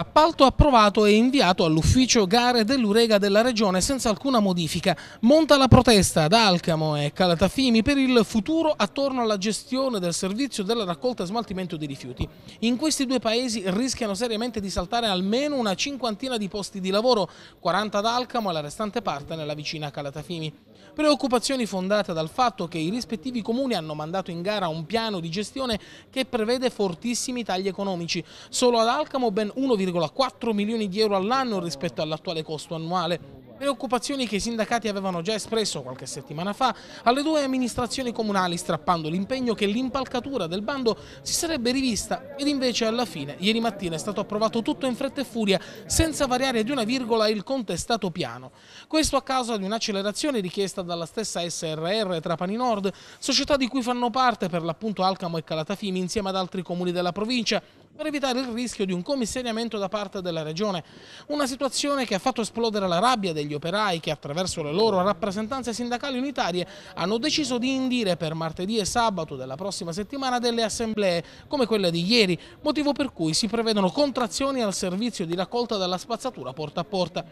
Appalto approvato e inviato all'ufficio gare dell'Urega della Regione senza alcuna modifica. Monta la protesta ad Alcamo e Calatafimi per il futuro attorno alla gestione del servizio della raccolta e smaltimento di rifiuti. In questi due paesi rischiano seriamente di saltare almeno una cinquantina di posti di lavoro, 40 ad Alcamo e la restante parte nella vicina Calatafimi. Preoccupazioni fondate dal fatto che i rispettivi comuni hanno mandato in gara un piano di gestione che prevede fortissimi tagli economici. Solo ad Alcamo ben 1,5 1,4 milioni di euro all'anno rispetto all'attuale costo annuale. Preoccupazioni che i sindacati avevano già espresso qualche settimana fa alle due amministrazioni comunali strappando l'impegno che l'impalcatura del bando si sarebbe rivista ed invece alla fine ieri mattina è stato approvato tutto in fretta e furia senza variare di una virgola il contestato piano. Questo a causa di un'accelerazione richiesta dalla stessa SRR Trapani Nord, società di cui fanno parte per l'appunto Alcamo e Calatafimi insieme ad altri comuni della provincia per evitare il rischio di un commissariamento da parte della Regione. Una situazione che ha fatto esplodere la rabbia degli operai che attraverso le loro rappresentanze sindacali unitarie hanno deciso di indire per martedì e sabato della prossima settimana delle assemblee come quella di ieri, motivo per cui si prevedono contrazioni al servizio di raccolta della spazzatura porta a porta.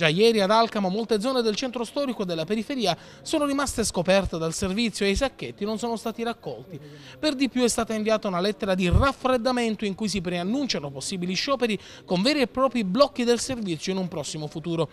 Già ieri ad Alcamo molte zone del centro storico e della periferia sono rimaste scoperte dal servizio e i sacchetti non sono stati raccolti. Per di più è stata inviata una lettera di raffreddamento in cui si preannunciano possibili scioperi con veri e propri blocchi del servizio in un prossimo futuro.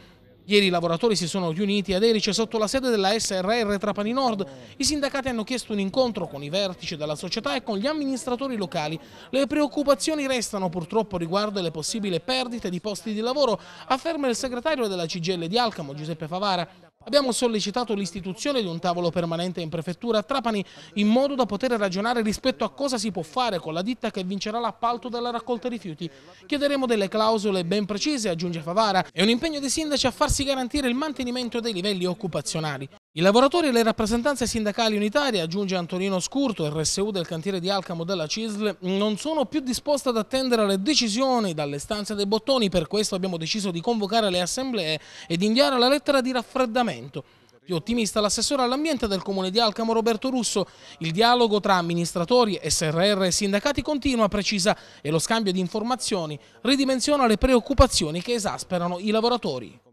Ieri i lavoratori si sono riuniti ad Erice sotto la sede della SRR Trapani Nord. I sindacati hanno chiesto un incontro con i vertici della società e con gli amministratori locali. Le preoccupazioni restano purtroppo riguardo le possibili perdite di posti di lavoro, afferma il segretario della CGL di Alcamo, Giuseppe Favara. Abbiamo sollecitato l'istituzione di un tavolo permanente in prefettura a Trapani in modo da poter ragionare rispetto a cosa si può fare con la ditta che vincerà l'appalto della raccolta rifiuti. Chiederemo delle clausole ben precise, aggiunge Favara, e un impegno dei sindaci a farsi garantire il mantenimento dei livelli occupazionali. I lavoratori e le rappresentanze sindacali unitarie, aggiunge Antonino Scurto, RSU del cantiere di Alcamo della CISL, non sono più disposti ad attendere le decisioni dalle stanze dei bottoni, per questo abbiamo deciso di convocare le assemblee ed inviare la lettera di raffreddamento. Più ottimista l'assessore all'ambiente del comune di Alcamo Roberto Russo, il dialogo tra amministratori, SRR e sindacati continua, precisa, e lo scambio di informazioni ridimensiona le preoccupazioni che esasperano i lavoratori.